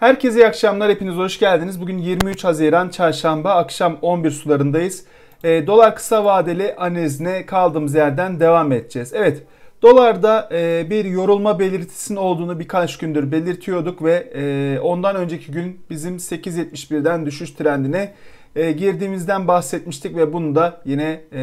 Herkese iyi akşamlar. Hepiniz hoş geldiniz. Bugün 23 Haziran Çarşamba akşam 11 sularındayız. E, dolar kısa vadeli analizine kaldığımız yerden devam edeceğiz. Evet dolarda e, bir yorulma belirtisinin olduğunu birkaç gündür belirtiyorduk ve e, ondan önceki gün bizim 8.71'den düşüş trendine e, girdiğimizden bahsetmiştik ve bunu da yine e,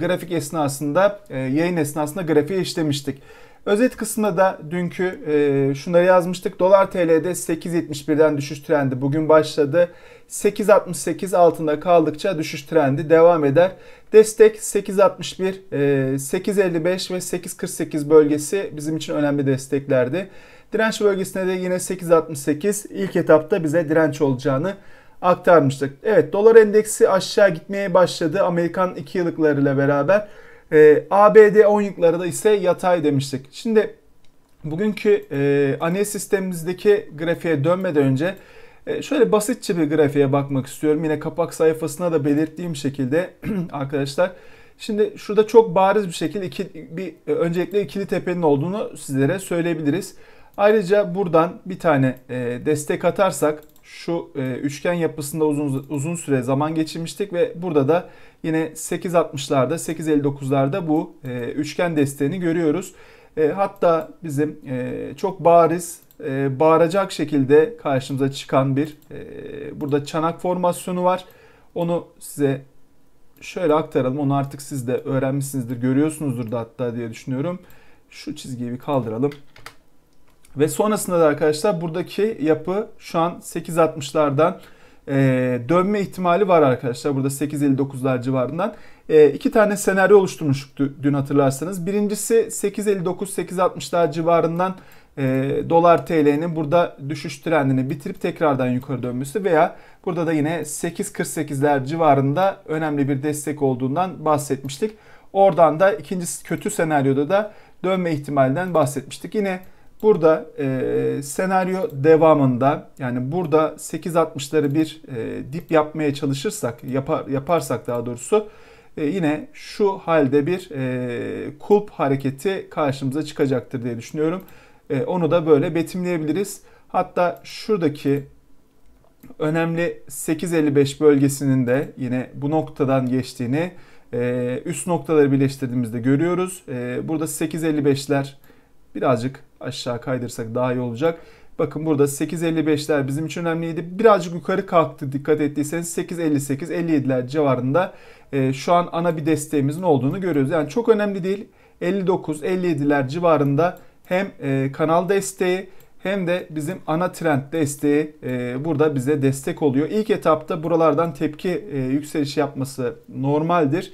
grafik esnasında e, yayın esnasında grafiğe işlemiştik. Özet kısmında da dünkü e, şunları yazmıştık. Dolar TL'de 8.71'den düşüş trendi bugün başladı. 8.68 altında kaldıkça düşüş trendi devam eder. Destek 8.61, e, 8.55 ve 8.48 bölgesi bizim için önemli desteklerdi. Direnç bölgesinde de yine 8.68 ilk etapta bize direnç olacağını aktarmıştık. Evet dolar endeksi aşağı gitmeye başladı Amerikan 2 yıllıklarıyla beraber. E, ABD 10 da ise yatay demiştik. Şimdi bugünkü e, analiz sistemimizdeki grafiğe dönmeden önce e, şöyle basitçe bir grafiğe bakmak istiyorum. Yine kapak sayfasına da belirttiğim şekilde arkadaşlar. Şimdi şurada çok bariz bir şekilde iki, bir e, öncelikle ikili tepenin olduğunu sizlere söyleyebiliriz. Ayrıca buradan bir tane e, destek atarsak şu e, üçgen yapısında uzun uzun süre zaman geçirmiştik ve burada da yine 8.60'larda 8.59'larda bu e, üçgen desteğini görüyoruz. E, hatta bizim e, çok bariz e, bağıracak şekilde karşımıza çıkan bir e, burada çanak formasyonu var. Onu size şöyle aktaralım. Onu artık siz de öğrenmişsinizdir, görüyorsunuzdur da hatta diye düşünüyorum. Şu çizgiyi bir kaldıralım. Ve sonrasında da arkadaşlar buradaki yapı şu an 8.60'lardan e, dönme ihtimali var arkadaşlar. Burada 8.59'lar civarından. E, iki tane senaryo oluşturmuştuk dün hatırlarsanız. Birincisi 8.59-8.60'lar civarından e, dolar TL'nin burada düşüş trendini bitirip tekrardan yukarı dönmesi veya burada da yine 8.48'ler civarında önemli bir destek olduğundan bahsetmiştik. Oradan da ikinci kötü senaryoda da dönme ihtimalinden bahsetmiştik. Yine Burada e, senaryo devamında yani burada 8.60'ları bir e, dip yapmaya çalışırsak yapar, yaparsak daha doğrusu e, yine şu halde bir e, kulp hareketi karşımıza çıkacaktır diye düşünüyorum. E, onu da böyle betimleyebiliriz. Hatta şuradaki önemli 8.55 bölgesinin de yine bu noktadan geçtiğini e, üst noktaları birleştirdiğimizde görüyoruz. E, burada 8.55'ler birazcık aşağı kaydırsak daha iyi olacak. Bakın burada 8.55'ler bizim için önemliydi. Birazcık yukarı kalktı dikkat ettiyseniz 8.58-57'ler civarında e, şu an ana bir desteğimizin olduğunu görüyoruz. Yani çok önemli değil. 59-57'ler civarında hem e, kanal desteği hem de bizim ana trend desteği e, burada bize destek oluyor. İlk etapta buralardan tepki e, yükselişi yapması normaldir.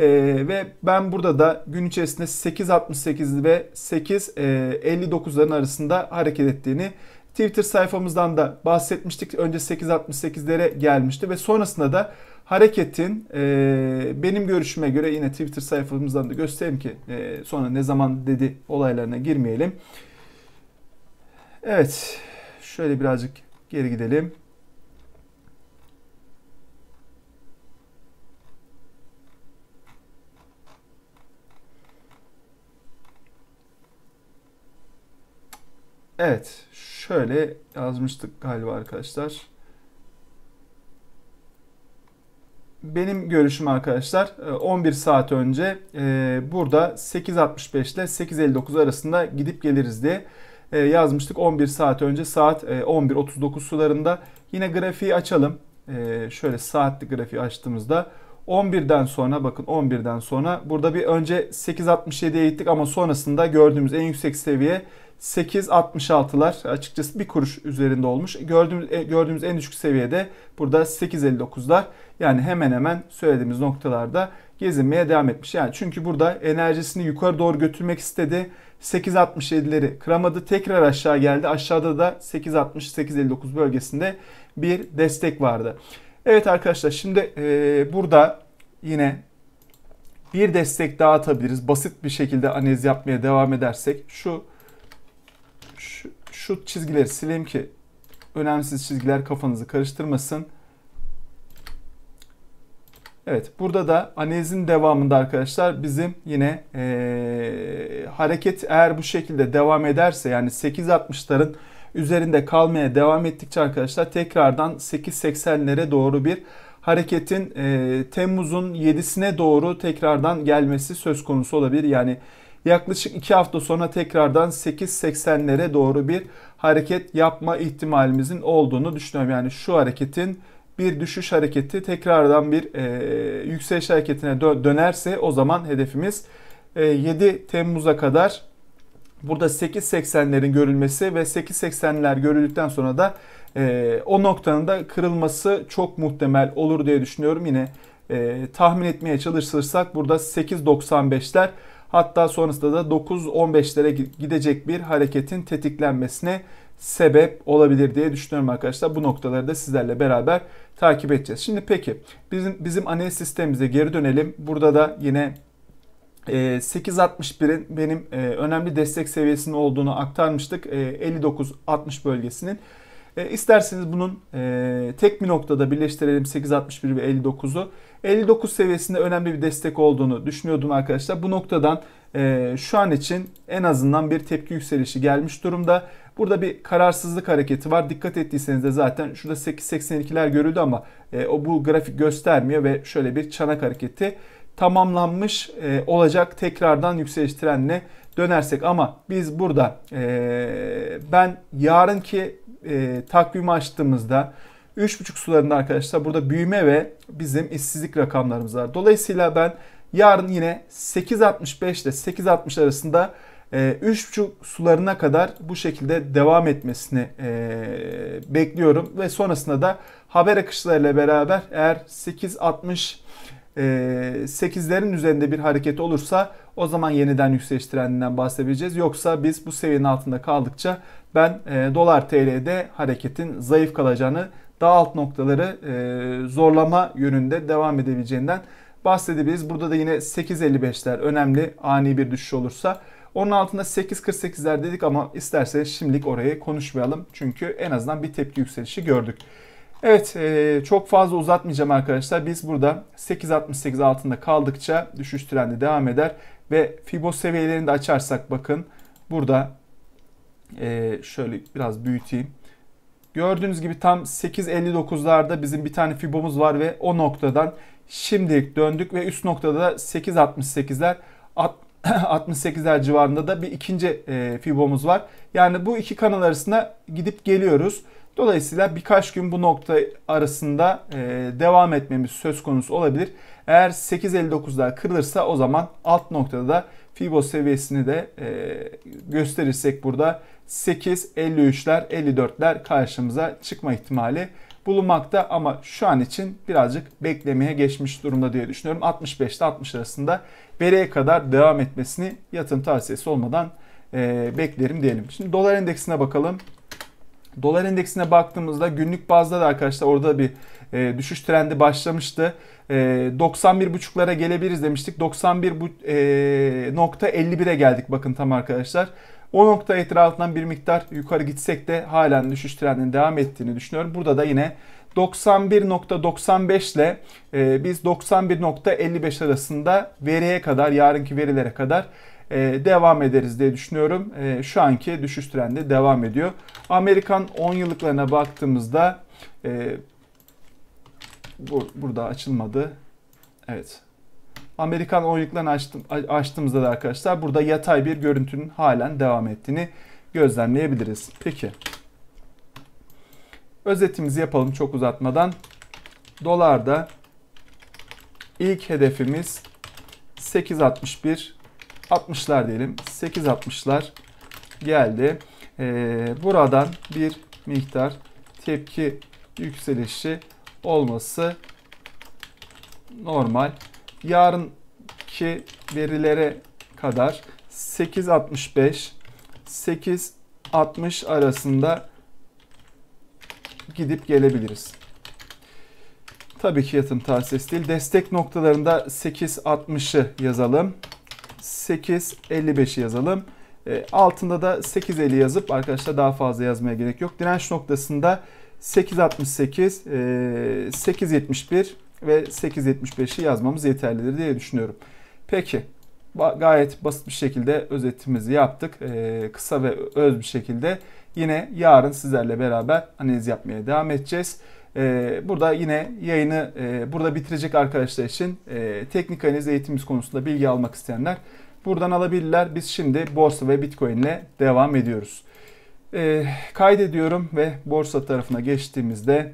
E, ve ben burada da gün içerisinde 8.68 ve 8.59'ların e, arasında hareket ettiğini Twitter sayfamızdan da bahsetmiştik. Önce 8.68'lere gelmişti ve sonrasında da hareketin e, benim görüşüme göre yine Twitter sayfamızdan da göstereyim ki e, sonra ne zaman dedi olaylarına girmeyelim. Evet şöyle birazcık geri gidelim. Evet, şöyle yazmıştık galiba arkadaşlar. Benim görüşüm arkadaşlar 11 e, saat önce e, burada 8.65 ile 8.59 arasında gidip geliriz diye e, yazmıştık. 11 saat önce saat 11.39 sularında. Yine grafiği açalım. Şöyle saatli grafiği açtığımızda 11'den sonra bakın 11'den sonra burada bir önce 8.67'ye gittik ama sonrasında gördüğümüz en yüksek seviye 8.66'lar açıkçası bir kuruş üzerinde olmuş. Gördüğümüz, e, gördüğümüz en düşük seviyede burada 8.59'lar yani hemen hemen söylediğimiz noktalarda gezinmeye devam etmiş. Yani çünkü burada enerjisini yukarı doğru götürmek istedi. 8.67'leri kıramadı. Tekrar aşağı geldi. Aşağıda da 8.60-8.59 bölgesinde bir destek vardı. Evet arkadaşlar şimdi e, burada yine bir destek daha atabiliriz. Basit bir şekilde analiz yapmaya devam edersek şu şu, şu çizgileri sileyim ki önemsiz çizgiler kafanızı karıştırmasın. Evet burada da analizin devamında arkadaşlar bizim yine e, hareket eğer bu şekilde devam ederse yani 8.60'ların üzerinde kalmaya devam ettikçe arkadaşlar tekrardan 8.80'lere doğru bir hareketin e, Temmuz'un 7'sine doğru tekrardan gelmesi söz konusu olabilir. Yani yaklaşık 2 hafta sonra tekrardan 8.80'lere doğru bir hareket yapma ihtimalimizin olduğunu düşünüyorum. Yani şu hareketin bir düşüş hareketi tekrardan bir e, yükseliş hareketine dö- dönerse o zaman hedefimiz e, 7 Temmuz'a kadar Burada 8.80'lerin görülmesi ve 8.80'ler görüldükten sonra da e, o noktanın da kırılması çok muhtemel olur diye düşünüyorum. Yine e, tahmin etmeye çalışırsak burada 8.95'ler hatta sonrasında da 9.15'lere gidecek bir hareketin tetiklenmesine sebep olabilir diye düşünüyorum arkadaşlar. Bu noktaları da sizlerle beraber takip edeceğiz. Şimdi peki bizim, bizim analiz sistemimize geri dönelim. Burada da yine 8.61'in ee, benim e, önemli destek seviyesinin olduğunu aktarmıştık. 59.60 ee, bölgesinin. E, isterseniz bunun e, tek bir noktada birleştirelim 8.61 ve 59'u. 59 seviyesinde önemli bir destek olduğunu düşünüyordum arkadaşlar. Bu noktadan e, şu an için en azından bir tepki yükselişi gelmiş durumda. Burada bir kararsızlık hareketi var. Dikkat ettiyseniz de zaten şurada 8.82'ler görüldü ama o bu grafik göstermiyor ve şöyle bir çanak hareketi tamamlanmış e, olacak tekrardan yükseliş trenine dönersek ama biz burada e, ben yarınki e, takvim açtığımızda 3.5 sularında arkadaşlar burada büyüme ve bizim işsizlik rakamlarımız var. Dolayısıyla ben yarın yine 8.65 ile 8.60 arasında 3.5 e, sularına kadar bu şekilde devam etmesini e, bekliyorum. Ve sonrasında da haber akışlarıyla beraber eğer 8.60 8'lerin ee, üzerinde bir hareket olursa o zaman yeniden yükseliş trendinden bahsedebileceğiz. Yoksa biz bu seviyenin altında kaldıkça ben e, dolar TL'de hareketin zayıf kalacağını daha alt noktaları e, zorlama yönünde devam edebileceğinden bahsedebiliriz. Burada da yine 8.55'ler önemli ani bir düşüş olursa. Onun altında 8.48'ler dedik ama isterseniz şimdilik orayı konuşmayalım. Çünkü en azından bir tepki yükselişi gördük. Evet e, çok fazla uzatmayacağım arkadaşlar. Biz burada 8.68 altında kaldıkça düşüş trendi devam eder. Ve Fibo seviyelerini de açarsak bakın burada e, şöyle biraz büyüteyim. Gördüğünüz gibi tam 8.59'larda bizim bir tane Fibo'muz var ve o noktadan şimdilik döndük ve üst noktada da 8.68'ler 68'ler civarında da bir ikinci e, Fibo'muz var. Yani bu iki kanal arasında gidip geliyoruz. Dolayısıyla birkaç gün bu nokta arasında e, devam etmemiz söz konusu olabilir. Eğer 8.59'lar kırılırsa o zaman alt noktada da Fibo seviyesini de e, gösterirsek burada 8.53'ler 54'ler karşımıza çıkma ihtimali bulunmakta ama şu an için birazcık beklemeye geçmiş durumda diye düşünüyorum. 65 ile 60 arasında bereye kadar devam etmesini yatırım tavsiyesi olmadan e, beklerim diyelim. Şimdi dolar endeksine bakalım. Dolar endeksine baktığımızda günlük bazda da arkadaşlar orada bir e, düşüş trendi başlamıştı. E, 91.5'lara gelebiliriz demiştik. 91.51'e geldik bakın tam arkadaşlar. O nokta etrafından bir miktar yukarı gitsek de halen düşüş trendinin devam ettiğini düşünüyorum. Burada da yine 91.95 ile e, biz 91.55 arasında veriye kadar yarınki verilere kadar ee, devam ederiz diye düşünüyorum. Ee, şu anki düşüş trendi devam ediyor. Amerikan 10 yıllıklarına baktığımızda e, bu, burada açılmadı. Evet. Amerikan 10 yıllıklarını açtım, açtığımızda da arkadaşlar burada yatay bir görüntünün halen devam ettiğini gözlemleyebiliriz. Peki. Özetimizi yapalım çok uzatmadan. Dolarda ilk hedefimiz 8.61 60'lar diyelim. 860'lar geldi. Ee, buradan bir miktar tepki yükselişi olması normal. Yarınki verilere kadar 8.65 8.60 arasında gidip gelebiliriz. Tabii ki yatım tavsiyesi değil. Destek noktalarında 8.60'ı yazalım. 855 yazalım. E, altında da 8.50 yazıp arkadaşlar daha fazla yazmaya gerek yok. Direnç noktasında 8.68, e, 8.71 ve 8.75'i yazmamız yeterlidir diye düşünüyorum. Peki gayet basit bir şekilde özetimizi yaptık. E, kısa ve öz bir şekilde yine yarın sizlerle beraber analiz yapmaya devam edeceğiz. E, burada yine yayını e, burada bitirecek arkadaşlar için e, teknik analiz eğitimimiz konusunda bilgi almak isteyenler buradan alabilirler. Biz şimdi borsa ve bitcoin ile devam ediyoruz. Ee, kaydediyorum ve borsa tarafına geçtiğimizde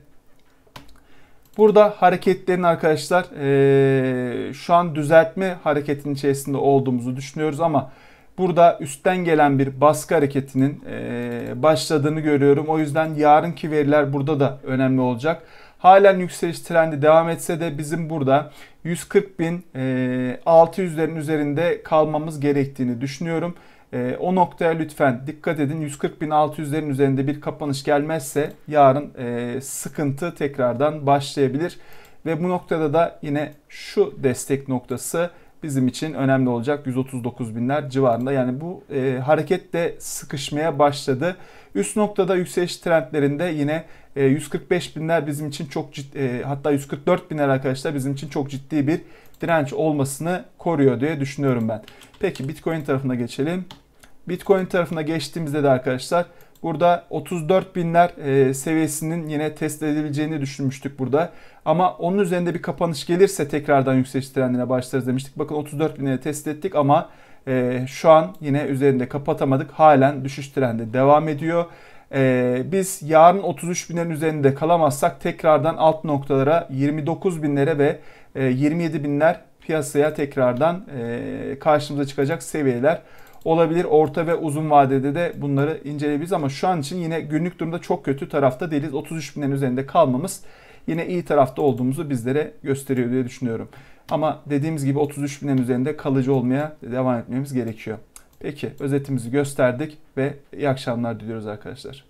Burada hareketlerin arkadaşlar e, şu an düzeltme hareketinin içerisinde olduğumuzu düşünüyoruz ama burada üstten gelen bir baskı hareketinin e, başladığını görüyorum. O yüzden yarınki veriler burada da önemli olacak. Halen yükseliş trendi devam etse de bizim burada 140 bin e, 600'lerin üzerinde kalmamız gerektiğini düşünüyorum. E, o noktaya lütfen dikkat edin. 140 bin 600'lerin üzerinde bir kapanış gelmezse yarın e, sıkıntı tekrardan başlayabilir. Ve bu noktada da yine şu destek noktası bizim için önemli olacak 139 binler civarında. Yani bu e, hareket de sıkışmaya başladı. Üst noktada yükseliş trendlerinde yine e, 145 binler bizim için çok ciddi e, hatta 144 binler arkadaşlar bizim için çok ciddi bir direnç olmasını koruyor diye düşünüyorum ben. Peki Bitcoin tarafına geçelim. Bitcoin tarafına geçtiğimizde de arkadaşlar Burada 34 binler e, seviyesinin yine test edebileceğini düşünmüştük burada. Ama onun üzerinde bir kapanış gelirse tekrardan yükseliş trendine başlarız demiştik. Bakın 34 binleri test ettik ama e, şu an yine üzerinde kapatamadık. Halen düşüş trendi devam ediyor. E, biz yarın 33 binlerin üzerinde kalamazsak tekrardan alt noktalara 29 binlere ve e, 27 binler piyasaya tekrardan e, karşımıza çıkacak seviyeler olabilir. Orta ve uzun vadede de bunları inceleyebiliriz ama şu an için yine günlük durumda çok kötü tarafta değiliz. 33 binlerin üzerinde kalmamız yine iyi tarafta olduğumuzu bizlere gösteriyor diye düşünüyorum. Ama dediğimiz gibi 33 binlerin üzerinde kalıcı olmaya devam etmemiz gerekiyor. Peki özetimizi gösterdik ve iyi akşamlar diliyoruz arkadaşlar.